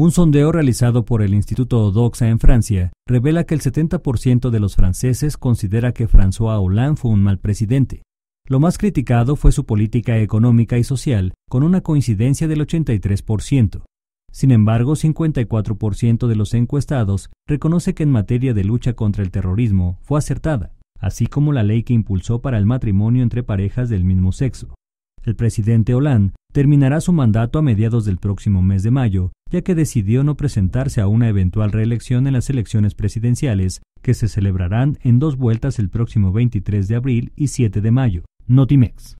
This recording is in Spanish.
Un sondeo realizado por el Instituto Doxa en Francia revela que el 70% de los franceses considera que François Hollande fue un mal presidente. Lo más criticado fue su política económica y social, con una coincidencia del 83%. Sin embargo, 54% de los encuestados reconoce que en materia de lucha contra el terrorismo fue acertada, así como la ley que impulsó para el matrimonio entre parejas del mismo sexo. El presidente Hollande terminará su mandato a mediados del próximo mes de mayo, ya que decidió no presentarse a una eventual reelección en las elecciones presidenciales, que se celebrarán en dos vueltas el próximo 23 de abril y 7 de mayo. Notimex.